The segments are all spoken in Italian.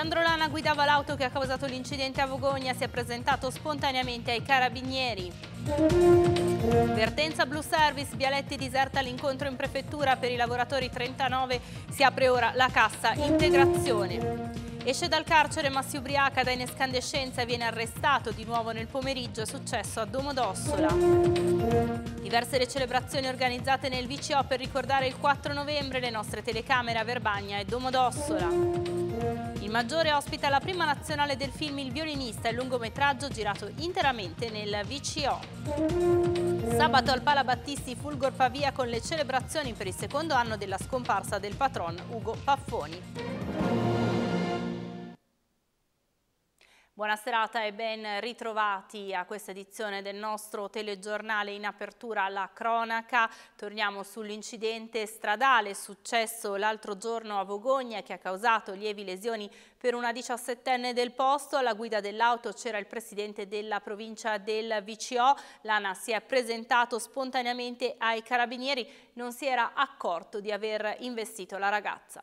Alessandro Lana guidava l'auto che ha causato l'incidente a Vogogna, si è presentato spontaneamente ai carabinieri. Vertenza Blue Service, Bialetti diserta l'incontro in prefettura per i lavoratori 39, si apre ora la cassa integrazione. Esce dal carcere Massi Ubriaca da inescandescenza e viene arrestato di nuovo nel pomeriggio, è successo a Domodossola. Diverse le celebrazioni organizzate nel VCO per ricordare il 4 novembre le nostre telecamere a Verbagna e Domodossola. Il Maggiore ospita la prima nazionale del film Il violinista, il lungometraggio girato interamente nel VCO. Sabato al Palabattisti Fulgor Pavia con le celebrazioni per il secondo anno della scomparsa del patron Ugo Paffoni. Buona serata e ben ritrovati a questa edizione del nostro telegiornale in apertura alla cronaca. Torniamo sull'incidente stradale successo l'altro giorno a Vogogna che ha causato lievi lesioni per una 17enne del posto. Alla guida dell'auto c'era il presidente della provincia del VCO. L'ANA si è presentato spontaneamente ai carabinieri, non si era accorto di aver investito la ragazza.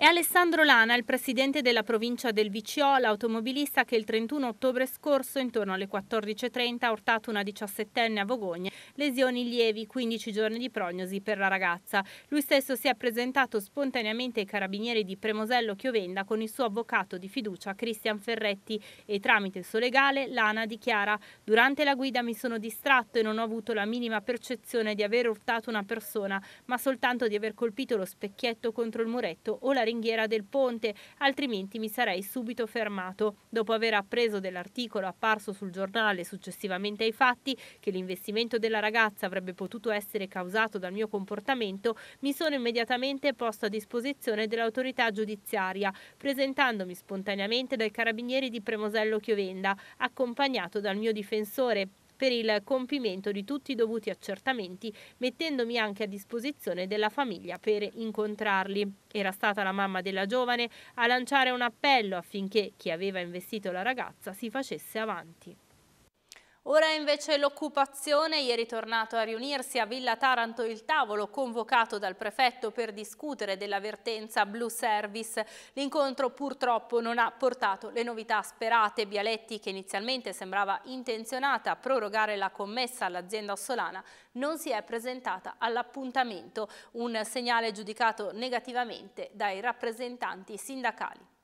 È Alessandro Lana, il presidente della provincia del VCO, l'automobilista che il 31 ottobre scorso, intorno alle 14.30, ha urtato una 17enne a Vogogne, lesioni lievi, 15 giorni di prognosi per la ragazza. Lui stesso si è presentato spontaneamente ai carabinieri di Premosello Chiovenda con il suo avvocato di fiducia Cristian Ferretti e tramite il suo legale Lana dichiara «Durante la guida mi sono distratto e non ho avuto la minima percezione di aver urtato una persona, ma soltanto di aver colpito lo specchietto contro il muretto o la ringhiera del ponte, altrimenti mi sarei subito fermato. Dopo aver appreso dell'articolo apparso sul giornale successivamente ai fatti che l'investimento della ragazza avrebbe potuto essere causato dal mio comportamento, mi sono immediatamente posto a disposizione dell'autorità giudiziaria, presentandomi spontaneamente dai carabinieri di Premosello Chiovenda, accompagnato dal mio difensore, per il compimento di tutti i dovuti accertamenti, mettendomi anche a disposizione della famiglia per incontrarli. Era stata la mamma della giovane a lanciare un appello affinché chi aveva investito la ragazza si facesse avanti. Ora invece l'occupazione, ieri tornato a riunirsi a Villa Taranto il tavolo convocato dal prefetto per discutere dell'avvertenza Blue Service. L'incontro purtroppo non ha portato le novità sperate. Bialetti, che inizialmente sembrava intenzionata a prorogare la commessa all'azienda Solana, non si è presentata all'appuntamento, un segnale giudicato negativamente dai rappresentanti sindacali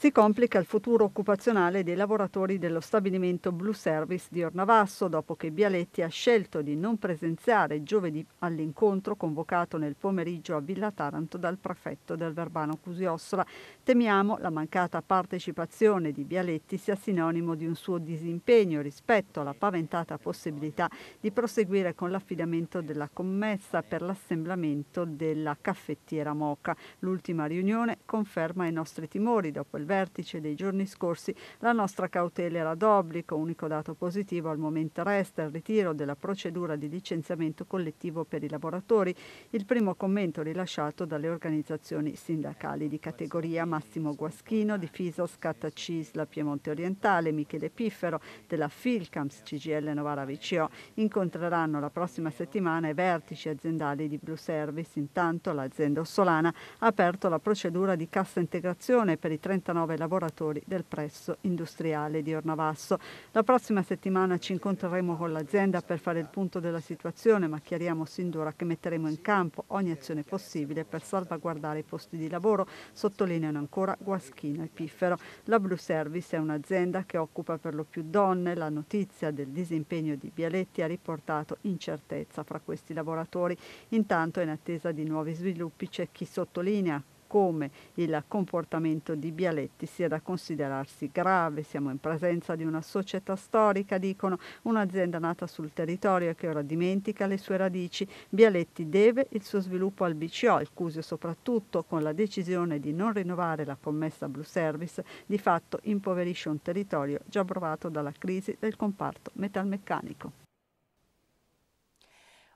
si complica il futuro occupazionale dei lavoratori dello stabilimento Blue Service di Ornavasso dopo che Bialetti ha scelto di non presenziare giovedì all'incontro convocato nel pomeriggio a Villa Taranto dal prefetto del Verbano Cusiossola. Temiamo la mancata partecipazione di Bialetti sia sinonimo di un suo disimpegno rispetto alla paventata possibilità di proseguire con l'affidamento della commessa per l'assemblamento della caffettiera Moca. L'ultima riunione conferma i nostri timori dopo il vertice dei giorni scorsi, la nostra cautela era d'obbligo, unico dato positivo al momento resta il ritiro della procedura di licenziamento collettivo per i lavoratori, il primo commento rilasciato dalle organizzazioni sindacali di categoria Massimo Guaschino di Fisos, Scatta Cisla Piemonte Orientale, Michele Piffero della Filcams CGL Novara VCO incontreranno la prossima settimana i vertici aziendali di Blue Service. Intanto l'azienda Ossolana ha aperto la procedura di cassa integrazione per i 39 49 lavoratori del presso industriale di Ornavasso. La prossima settimana ci incontreremo con l'azienda per fare il punto della situazione, ma chiariamo sin d'ora che metteremo in campo ogni azione possibile per salvaguardare i posti di lavoro, sottolineano ancora Guaschino e Piffero. La Blue Service è un'azienda che occupa per lo più donne. La notizia del disimpegno di Bialetti ha riportato incertezza fra questi lavoratori. Intanto, in attesa di nuovi sviluppi, c'è chi sottolinea come il comportamento di Bialetti sia da considerarsi grave. Siamo in presenza di una società storica, dicono, un'azienda nata sul territorio che ora dimentica le sue radici. Bialetti deve il suo sviluppo al BCO, il Cusio soprattutto, con la decisione di non rinnovare la commessa Blue Service, di fatto impoverisce un territorio già provato dalla crisi del comparto metalmeccanico.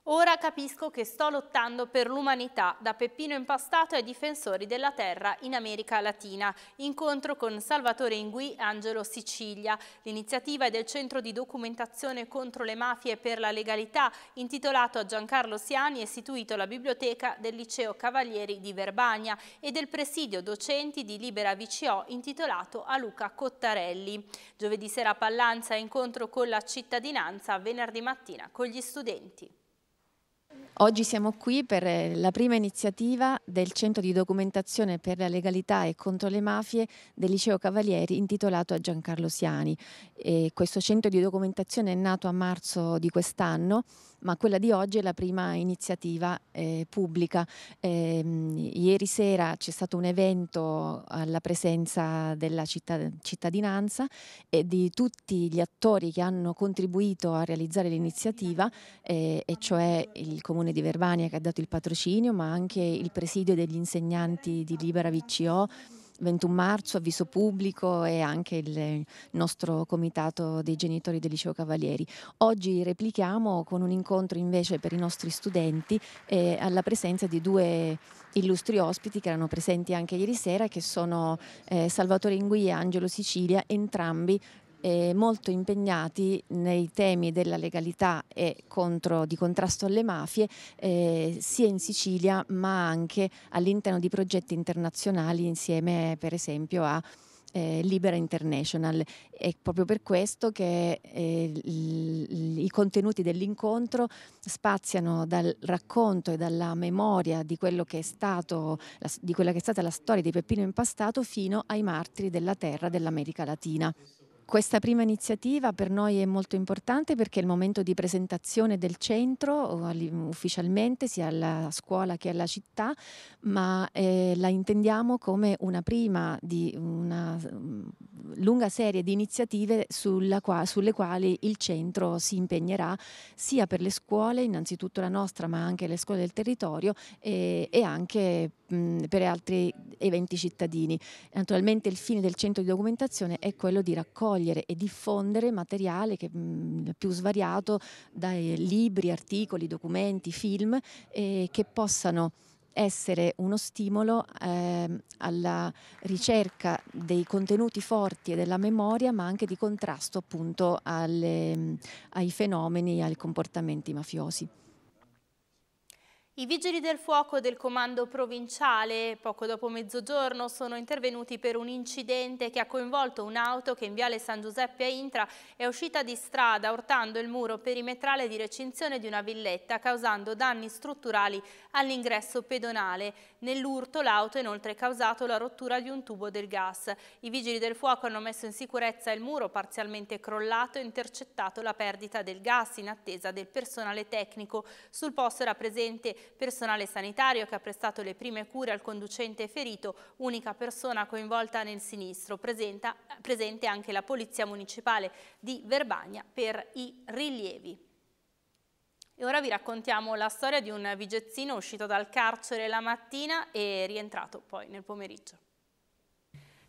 Ora capisco che sto lottando per l'umanità da Peppino Impastato ai difensori della terra in America Latina. Incontro con Salvatore Ingui Angelo Sicilia. L'iniziativa è del Centro di Documentazione contro le Mafie per la Legalità, intitolato a Giancarlo Siani istituito alla biblioteca del Liceo Cavalieri di Verbania e del Presidio Docenti di Libera VCO intitolato a Luca Cottarelli. Giovedì sera a Pallanza incontro con la cittadinanza, venerdì mattina con gli studenti. Oggi siamo qui per eh, la prima iniziativa del Centro di Documentazione per la Legalità e contro le Mafie del Liceo Cavalieri intitolato a Giancarlo Siani. E questo centro di documentazione è nato a marzo di quest'anno ma quella di oggi è la prima iniziativa eh, pubblica. Eh, ieri sera c'è stato un evento alla presenza della cittadinanza e di tutti gli attori che hanno contribuito a realizzare l'iniziativa, eh, e cioè il Comune di Verbania che ha dato il patrocinio, ma anche il presidio degli insegnanti di Libera VCO 21 marzo, avviso pubblico e anche il nostro comitato dei genitori del liceo Cavalieri. Oggi replichiamo con un incontro invece per i nostri studenti eh, alla presenza di due illustri ospiti che erano presenti anche ieri sera che sono eh, Salvatore Ingui e Angelo Sicilia, entrambi eh, molto impegnati nei temi della legalità e contro, di contrasto alle mafie eh, sia in Sicilia ma anche all'interno di progetti internazionali insieme per esempio a eh, Libera International. È proprio per questo che eh, i contenuti dell'incontro spaziano dal racconto e dalla memoria di, quello che è stato, la, di quella che è stata la storia di Peppino Impastato fino ai martiri della terra dell'America Latina. Questa prima iniziativa per noi è molto importante perché è il momento di presentazione del centro ufficialmente sia alla scuola che alla città, ma eh, la intendiamo come una prima di una mm, lunga serie di iniziative qua, sulle quali il centro si impegnerà sia per le scuole, innanzitutto la nostra, ma anche le scuole del territorio e, e anche mh, mm, per altri eventi cittadini. Naturalmente il fine del centro di documentazione è quello di raccogliere raccogliere e diffondere materiale che, mh, mhmm, più svariato dai libri, articoli, documenti, film eh, che possano essere uno stimolo eh, alla ricerca dei contenuti forti e della memoria, ma anche di contrasto appunto alle, mhmm, ai fenomeni e ai comportamenti mafiosi. I vigili del fuoco del comando provinciale, poco dopo mezzogiorno, sono intervenuti per un incidente che ha coinvolto un'auto che in viale San Giuseppe a Intra è uscita di strada urtando il muro perimetrale di recinzione di una villetta, causando danni strutturali all'ingresso pedonale. Nell'urto l'auto ha inoltre causato la rottura di un tubo del gas. I vigili del fuoco hanno messo in sicurezza il muro parzialmente crollato e intercettato la perdita del gas in attesa del personale tecnico. Sul posto era presente personale sanitario che ha prestato le prime cure al conducente ferito, unica persona coinvolta nel sinistro, Presenta, presente anche la Polizia Municipale di Verbagna per i rilievi. E ora vi raccontiamo la storia di un vigezzino uscito dal carcere la mattina e rientrato poi nel pomeriggio.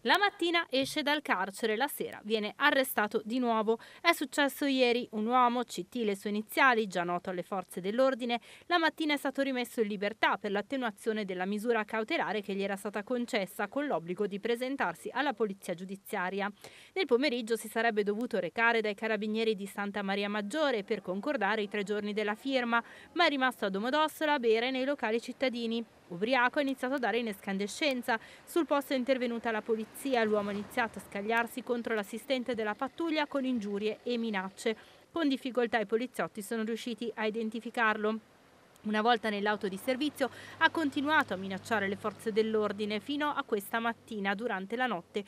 La mattina esce dal carcere, la sera viene arrestato di nuovo. È successo ieri, un uomo, CT le sue iniziali, già noto alle forze dell'ordine, la mattina è stato rimesso in libertà per l'attenuazione della misura cautelare che gli era stata concessa con l'obbligo di presentarsi alla polizia giudiziaria. Nel pomeriggio si sarebbe dovuto recare dai carabinieri di Santa Maria Maggiore per concordare i tre giorni della firma, ma è rimasto a Domodossola a bere nei locali cittadini. Ubriaco ha iniziato a dare in escandescenza. Sul posto è intervenuta la polizia. L'uomo ha iniziato a scagliarsi contro l'assistente della pattuglia con ingiurie e minacce. Con difficoltà i poliziotti sono riusciti a identificarlo. Una volta nell'auto di servizio ha continuato a minacciare le forze dell'ordine fino a questa mattina durante la notte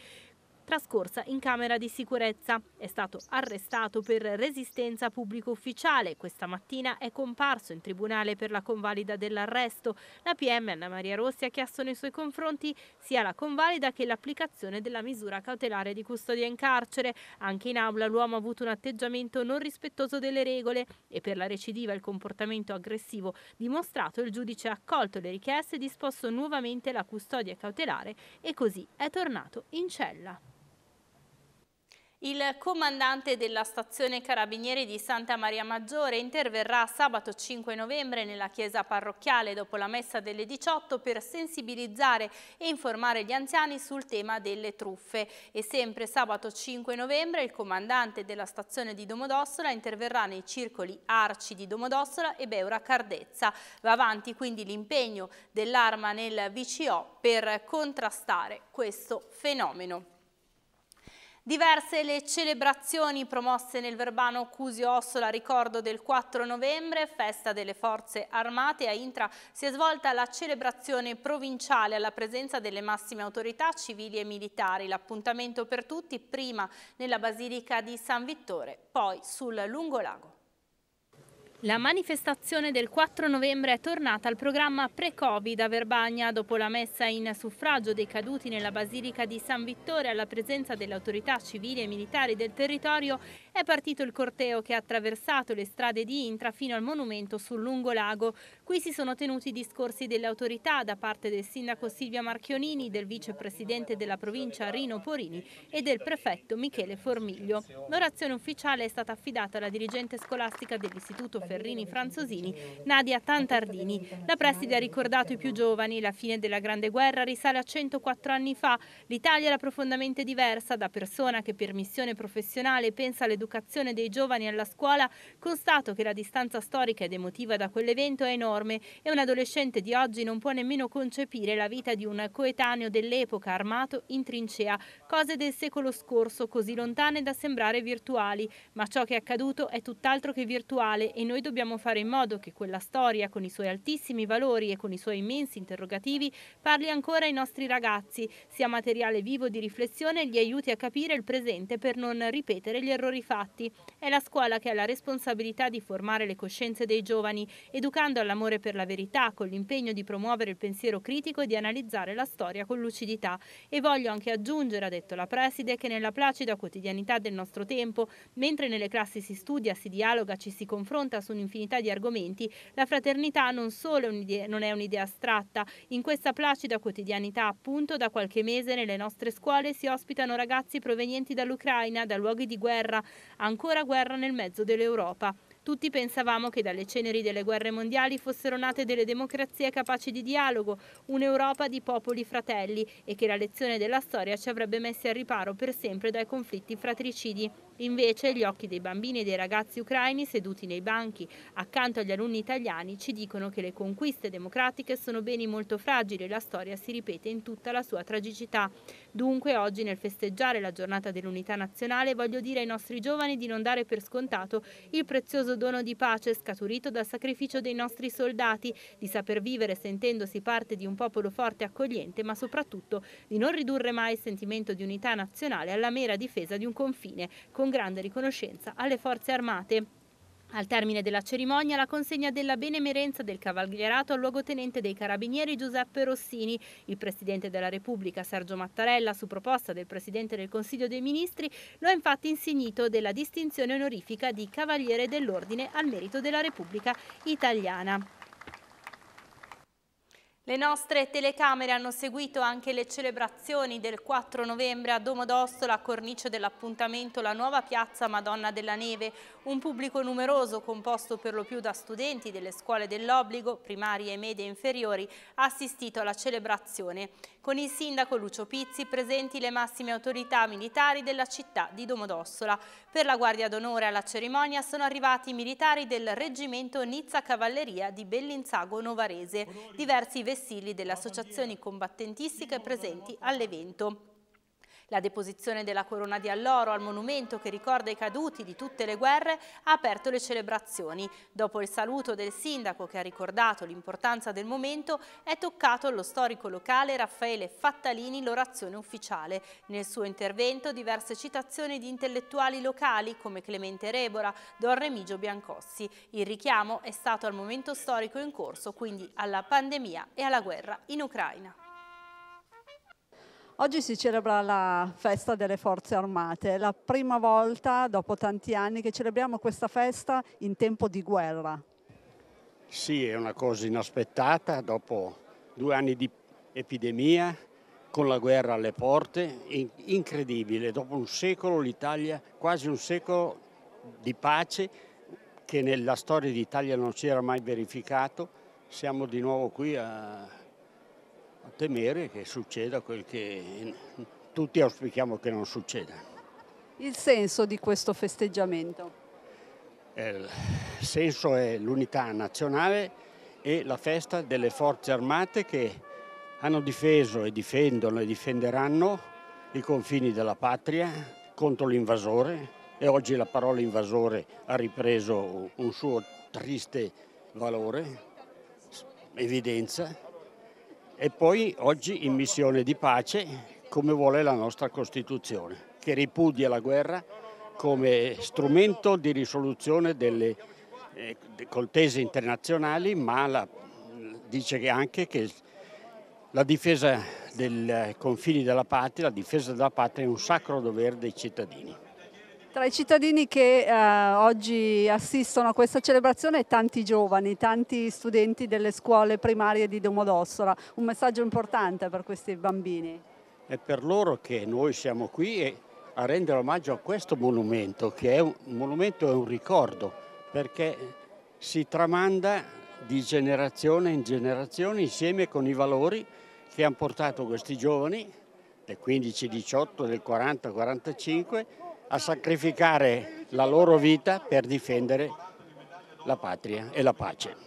trascorsa in camera di sicurezza. È stato arrestato per resistenza pubblico ufficiale. Questa mattina è comparso in tribunale per la convalida dell'arresto. La PM Anna Maria Rossi ha chiesto nei suoi confronti sia la convalida che l'applicazione della misura cautelare di custodia in carcere. Anche in aula l'uomo ha avuto un atteggiamento non rispettoso delle regole e per la recidiva il comportamento aggressivo dimostrato il giudice ha accolto le richieste e disposto nuovamente la custodia cautelare e così è tornato in cella. Il comandante della stazione Carabinieri di Santa Maria Maggiore interverrà sabato 5 novembre nella chiesa parrocchiale dopo la messa delle 18 per sensibilizzare e informare gli anziani sul tema delle truffe. E sempre sabato 5 novembre il comandante della stazione di Domodossola interverrà nei circoli Arci di Domodossola e Beura Cardezza. Va avanti quindi l'impegno dell'arma nel VCO per contrastare questo fenomeno. Diverse le celebrazioni promosse nel Verbano Cusio Ossola, ricordo del 4 novembre, festa delle forze armate. A Intra si è svolta la celebrazione provinciale alla presenza delle massime autorità civili e militari. L'appuntamento per tutti prima nella Basilica di San Vittore, poi sul Lungolago. La manifestazione del 4 novembre è tornata al programma pre-Covid a Verbagna dopo la messa in suffragio dei caduti nella Basilica di San Vittore alla presenza delle autorità civili e militari del territorio è partito il corteo che ha attraversato le strade di Intra fino al monumento sul Lungolago. Qui si sono tenuti i discorsi delle autorità da parte del sindaco Silvia Marchionini, del vicepresidente della provincia Rino Porini e del prefetto Michele Formiglio. L'orazione ufficiale è stata affidata alla dirigente scolastica dell'Istituto Ferrini Franzosini, Nadia Tantardini. La preside ha ricordato i più giovani, la fine della Grande Guerra risale a 104 anni fa. L'Italia era profondamente diversa da persona che per missione professionale pensa all'educazione all'educazione dei giovani alla scuola, constato che la distanza storica ed emotiva da quell'evento è enorme e un adolescente di oggi non può nemmeno concepire la vita di un coetaneo dell'epoca armato in trincea, cose del secolo scorso così lontane da sembrare virtuali, ma ciò che è accaduto è tutt'altro che virtuale e noi dobbiamo fare in modo che quella storia, con i suoi altissimi valori e con i suoi immensi interrogativi, parli ancora ai nostri ragazzi, sia materiale vivo di riflessione e gli aiuti a capire il presente per non ripetere gli errori fatti infatti, è la scuola che ha la responsabilità di formare le coscienze dei giovani, educando all'amore per la verità, con l'impegno di promuovere il pensiero critico e di analizzare la storia con lucidità. E voglio anche aggiungere, ha detto la preside, che nella placida quotidianità del nostro tempo, mentre nelle classi si studia, si dialoga, ci si confronta su un'infinità di argomenti, la fraternità non solo non è un'idea astratta. In questa placida quotidianità, appunto, da qualche mese nelle nostre scuole si ospitano ragazzi provenienti dall'Ucraina, da luoghi di guerra, Ancora guerra nel mezzo dell'Europa. Tutti pensavamo che dalle ceneri delle guerre mondiali fossero nate delle democrazie capaci di dialogo, un'Europa di popoli fratelli e che la lezione della storia ci avrebbe messi al riparo per sempre dai conflitti fratricidi. Invece gli occhi dei bambini e dei ragazzi ucraini seduti nei banchi accanto agli alunni italiani ci dicono che le conquiste democratiche sono beni molto fragili e la storia si ripete in tutta la sua tragicità. Dunque oggi nel festeggiare la giornata dell'unità nazionale voglio dire ai nostri giovani di non dare per scontato il prezioso prezioso dono di pace scaturito dal sacrificio dei nostri soldati, di saper vivere sentendosi parte di un popolo forte e accogliente, ma soprattutto di non ridurre mai il sentimento di unità nazionale alla mera difesa di un confine, con grande riconoscenza alle forze armate. Al termine della cerimonia la consegna della benemerenza del Cavalierato al luogotenente dei Carabinieri Giuseppe Rossini. Il Presidente della Repubblica Sergio Mattarella, su proposta del Presidente del Consiglio dei Ministri, lo ha infatti insignito della distinzione onorifica di Cavaliere dell'Ordine al merito della Repubblica italiana. Le nostre telecamere hanno seguito anche le celebrazioni del 4 novembre a Domodossola, a cornice dell'appuntamento La Nuova Piazza Madonna della Neve, un pubblico numeroso composto per lo più da studenti delle scuole dell'obbligo, primarie e medie inferiori, ha assistito alla celebrazione. Con il sindaco Lucio Pizzi presenti le massime autorità militari della città di Domodossola. Per la Guardia d'Onore alla cerimonia sono arrivati i militari del reggimento Nizza Cavalleria di Bellinzago Novarese. Diversi vestiti presidi delle associazioni combattentistiche presenti all'evento. La deposizione della corona di alloro al monumento che ricorda i caduti di tutte le guerre ha aperto le celebrazioni. Dopo il saluto del sindaco che ha ricordato l'importanza del momento, è toccato allo storico locale Raffaele Fattalini l'orazione ufficiale. Nel suo intervento diverse citazioni di intellettuali locali come Clemente Rebora, Don Remigio Biancossi. Il richiamo è stato al momento storico in corso, quindi alla pandemia e alla guerra in Ucraina. Oggi si celebra la festa delle forze armate, è la prima volta dopo tanti anni che celebriamo questa festa in tempo di guerra. Sì, è una cosa inaspettata dopo due anni di epidemia, con la guerra alle porte, incredibile, dopo un secolo l'Italia, quasi un secolo di pace che nella storia d'Italia non si era mai verificato, siamo di nuovo qui a temere che succeda quel che tutti auspichiamo che non succeda. Il senso di questo festeggiamento? Eh, il senso è l'unità nazionale e la festa delle forze armate che hanno difeso e difendono e difenderanno i confini della patria contro l'invasore e oggi la parola invasore ha ripreso un suo triste valore, evidenza e poi oggi in missione di pace come vuole la nostra Costituzione, che ripudia la guerra come strumento di risoluzione delle eh, contese internazionali, ma la, dice anche che la difesa dei eh, confini della patria, la difesa della patria è un sacro dovere dei cittadini. Tra i cittadini che eh, oggi assistono a questa celebrazione tanti giovani, tanti studenti delle scuole primarie di Domodossola, un messaggio importante per questi bambini. È per loro che noi siamo qui a rendere omaggio a questo monumento, che è un, monumento, è un ricordo, perché si tramanda di generazione in generazione insieme con i valori che hanno portato questi giovani del 15-18, del 40-45 a sacrificare la loro vita per difendere la patria e la pace.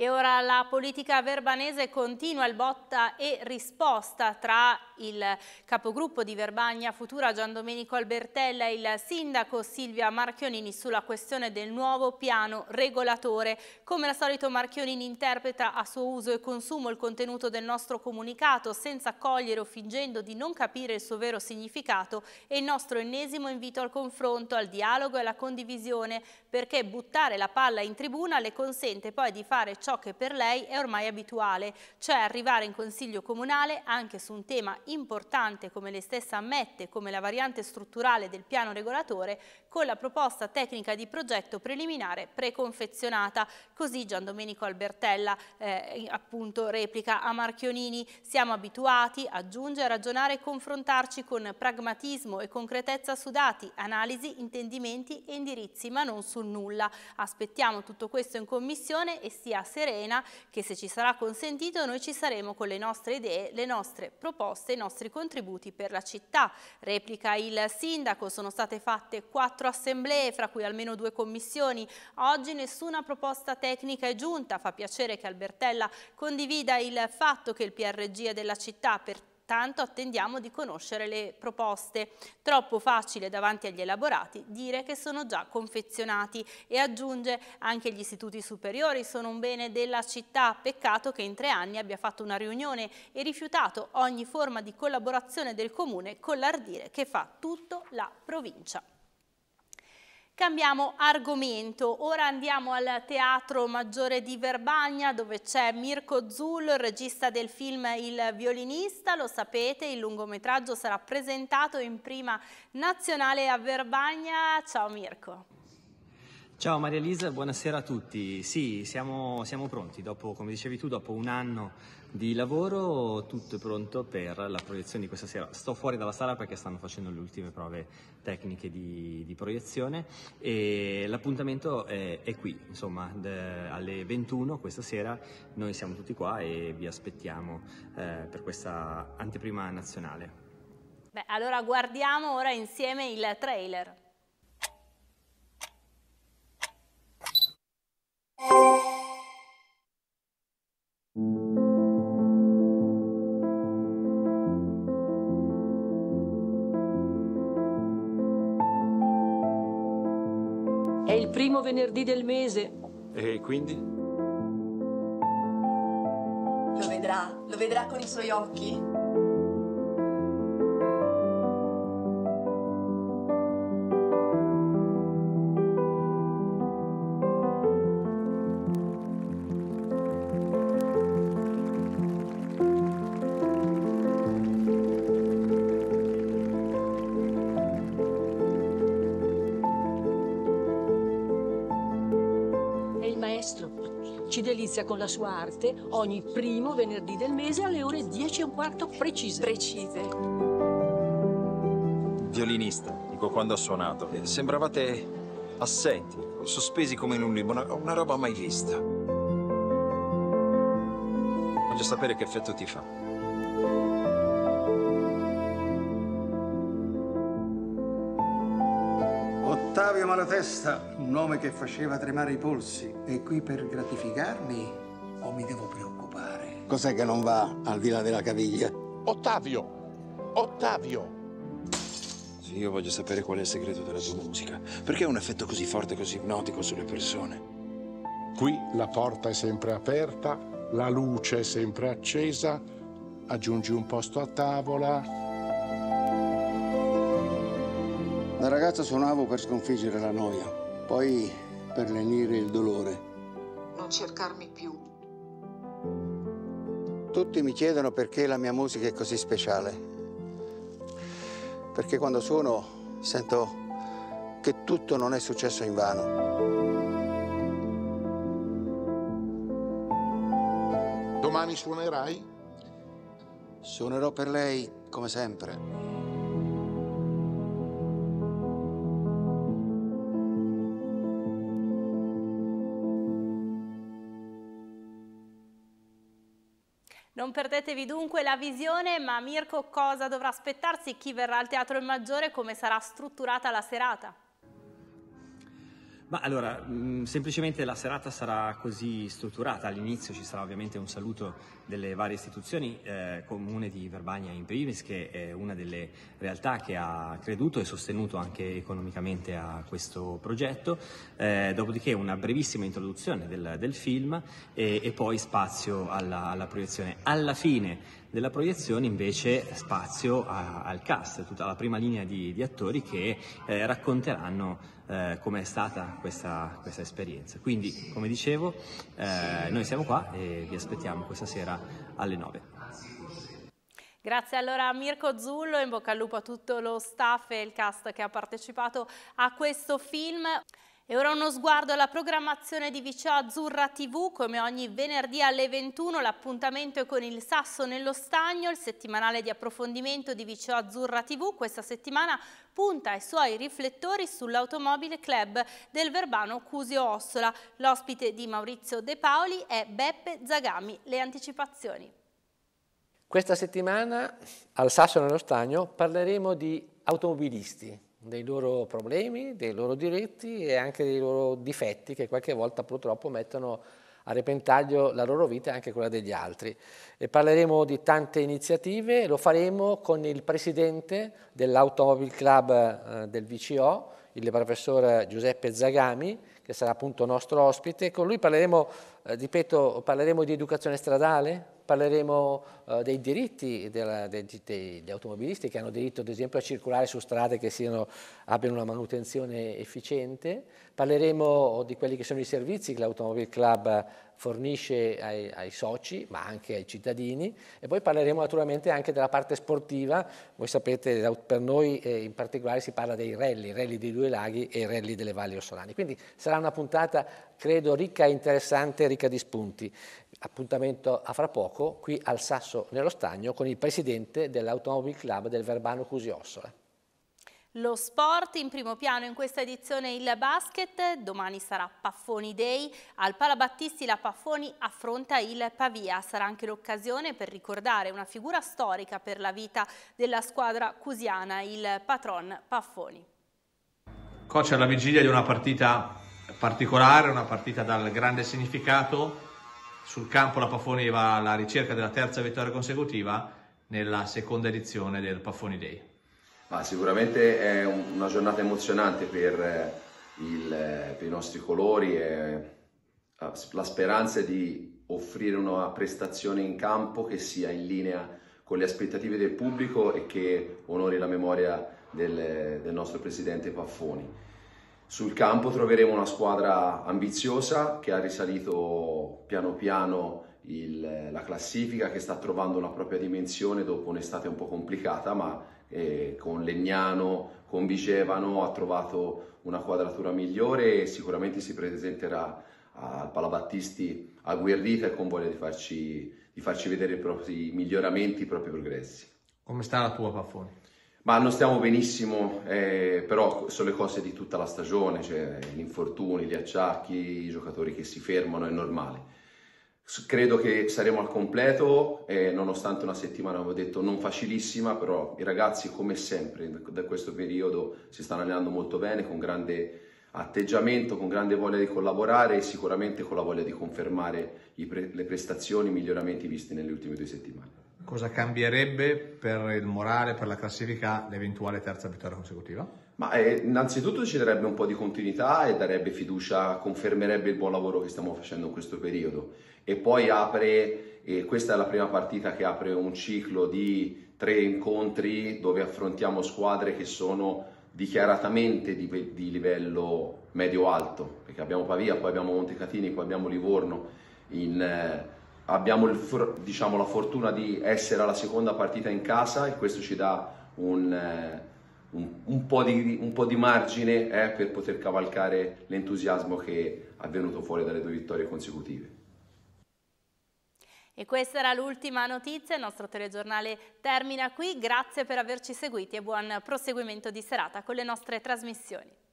E ora la politica verbanese continua il botta e risposta tra il capogruppo di Verbagna Futura Giandomenico Albertella e il sindaco Silvia Marchionini sulla questione del nuovo piano regolatore. Come al solito Marchionini interpreta a suo uso e consumo il contenuto del nostro comunicato senza cogliere o fingendo di non capire il suo vero significato e il nostro ennesimo invito al confronto, al dialogo e alla condivisione perché buttare la palla in tribuna le consente poi di fare ciò ciò che per lei è ormai abituale, cioè arrivare in Consiglio Comunale anche su un tema importante come lei stessa ammette, come la variante strutturale del piano regolatore, con la proposta tecnica di progetto preliminare preconfezionata. Così Gian Domenico Albertella eh, appunto replica a Marchionini, siamo abituati, aggiunge, a ragionare e confrontarci con pragmatismo e concretezza su dati, analisi, intendimenti e indirizzi, ma non su nulla. Aspettiamo tutto questo in commissione e sia serena che se ci sarà consentito noi ci saremo con le nostre idee, le nostre proposte, i nostri contributi per la città. Replica il sindaco, sono state fatte quattro assemblee, fra cui almeno due commissioni. Oggi nessuna proposta tecnica è giunta, fa piacere che Albertella condivida il fatto che il PRG è della città per tutti tanto attendiamo di conoscere le proposte. Troppo facile davanti agli elaborati dire che sono già confezionati e aggiunge anche gli istituti superiori sono un bene della città, peccato che in tre anni abbia fatto una riunione e rifiutato ogni forma di collaborazione del comune con l'ardire che fa tutto la provincia. Cambiamo argomento, ora andiamo al Teatro Maggiore di Verbagna dove c'è Mirko Zullo, il regista del film Il Violinista, lo sapete, il lungometraggio sarà presentato in prima nazionale a Verbagna. Ciao Mirko. Ciao Maria Elisa, buonasera a tutti. Sì, siamo, siamo pronti, dopo, come dicevi tu, dopo un anno di lavoro, tutto è pronto per la proiezione di questa sera. Sto fuori dalla sala perché stanno facendo le ultime prove tecniche di, di proiezione e l'appuntamento è, è, qui, insomma, de, alle 21 questa sera noi siamo tutti qua e vi aspettiamo eh, per questa anteprima nazionale. Beh, allora guardiamo ora insieme il trailer. primo venerdì del mese. E quindi? Lo vedrà, lo vedrà con i suoi occhi. Ci delizia con la sua arte ogni primo venerdì del mese alle ore 10 e un quarto precise. Precise. Violinista, dico quando ha suonato. Sembravate assenti, sospesi come in un limbo, una, una roba mai vista. Voglio sapere che effetto ti fa. Guglielmo alla testa, un nome che faceva tremare i polsi. È qui per gratificarmi o mi devo preoccupare? Cos'è che non va al di là della caviglia? Ottavio! Ottavio! Sì, io voglio sapere qual è il segreto della tua musica. Perché ha un effetto così forte, così ipnotico sulle persone? Qui la porta è sempre aperta, la luce è sempre accesa, aggiungi un posto a tavola. Da ragazza suonavo per sconfiggere la noia, poi per lenire il dolore. Non cercarmi più. Tutti mi chiedono perché la mia musica è così speciale. Perché quando suono sento che tutto non è successo in vano. Domani suonerai? Suonerò per lei, come sempre. Non perdetevi dunque la visione, ma Mirko cosa dovrà aspettarsi? Chi verrà al Teatro Il Maggiore? Come sarà strutturata la serata? Ma allora, semplicemente la serata sarà così strutturata. All'inizio ci sarà ovviamente un saluto delle varie istituzioni, eh, comune di Verbagna in primis, che è una delle realtà che ha creduto e sostenuto anche economicamente a questo progetto. Eh, dopodiché una brevissima introduzione del, del film e, e, poi spazio alla, alla proiezione. Alla fine della proiezione invece spazio a, al cast, tutta la prima linea di, di attori che eh, racconteranno eh, com'è stata questa, questa, esperienza. Quindi, come dicevo, eh, noi siamo qua e vi aspettiamo questa sera alle 9. Grazie allora a Mirko Zullo, in bocca al lupo a tutto lo staff e il cast che ha partecipato a questo film. E ora uno sguardo alla programmazione di Viceo Azzurra TV, come ogni venerdì alle 21 l'appuntamento è con il Sasso nello Stagno, il settimanale di approfondimento di Viceo Azzurra TV, questa settimana punta i suoi riflettori sull'Automobile Club del Verbano Cusio Ossola. L'ospite di Maurizio De Paoli è Beppe Zagami. Le anticipazioni. Questa settimana al Sasso nello Stagno parleremo di automobilisti, dei loro problemi, dei loro diritti e anche dei loro difetti che qualche volta purtroppo mettono a repentaglio la loro vita e anche quella degli altri. E parleremo di tante iniziative, lo faremo con il presidente dell'Automobile Club eh, del VCO, il professor Giuseppe Zagami, che sarà appunto nostro ospite. Con lui parleremo, eh, ripeto, parleremo di educazione stradale, parleremo eh, dei diritti degli automobilisti che hanno diritto ad esempio a circolare su strade che siano, abbiano una manutenzione efficiente, parleremo oh, di quelli che sono i servizi che l'Automobile Club fornisce ai, ai, soci ma anche ai cittadini e poi parleremo naturalmente anche della parte sportiva, voi sapete per noi eh, in particolare si parla dei rally, rally dei due laghi e rally delle valli ossolani, quindi sarà una puntata credo ricca e interessante, ricca di spunti appuntamento a fra poco qui al Sasso nello Stagno con il presidente dell'Automobile Club del Verbano Cusi Ossola. Eh. Lo sport in primo piano in questa edizione il basket, domani sarà Paffoni Day, al Palabattisti la Paffoni affronta il Pavia, sarà anche l'occasione per ricordare una figura storica per la vita della squadra cusiana, il patron Paffoni. Coach alla vigilia di una partita particolare, una partita dal grande significato, sul campo la Paffoni va alla ricerca della terza vittoria consecutiva nella seconda edizione del Paffoni Day. Ma sicuramente è una giornata emozionante per, eh, il, eh, per i nostri colori e eh, la speranza di offrire una prestazione in campo che sia in linea con le aspettative del pubblico e che onori la memoria del, del nostro presidente Paffoni. Sul campo troveremo una squadra ambiziosa che ha risalito piano piano il, la classifica, che sta trovando la propria dimensione dopo un'estate un po' complicata, ma eh, con Legnano, con Vigevano ha trovato una quadratura migliore e sicuramente si presenterà al Palabattisti agguerrita e con voglia di farci, di farci vedere i propri miglioramenti, i propri progressi. Come sta la tua Paffone? Ma non stiamo benissimo, eh, però sono le cose di tutta la stagione, cioè gli infortuni, gli acciacchi, i giocatori che si fermano, è normale. Credo che saremo al completo, eh, nonostante una settimana, avevo detto, non facilissima, però i ragazzi, come sempre, da questo periodo si stanno allenando molto bene, con grande atteggiamento, con grande voglia di collaborare e sicuramente con la voglia di confermare pre- le prestazioni i miglioramenti visti nelle ultime due settimane cosa cambierebbe per il morale, per la classifica, l'eventuale terza vittoria consecutiva? Ma eh, innanzitutto ci darebbe un po' di continuità e darebbe fiducia, confermerebbe il buon lavoro che stiamo facendo in questo periodo. E poi apre, eh, questa è la prima partita che apre un ciclo di tre incontri dove affrontiamo squadre che sono dichiaratamente di, di livello medio-alto, perché abbiamo Pavia, poi abbiamo Montecatini, poi abbiamo Livorno in... Eh, abbiamo il, diciamo, la fortuna di essere alla seconda partita in casa e questo ci dà un, eh, un, un, po, di, un po, di, margine eh, per poter cavalcare l'entusiasmo che è venuto fuori dalle due vittorie consecutive. E questa era l'ultima notizia, il nostro telegiornale termina qui, grazie per averci seguiti e buon proseguimento di serata con le nostre trasmissioni.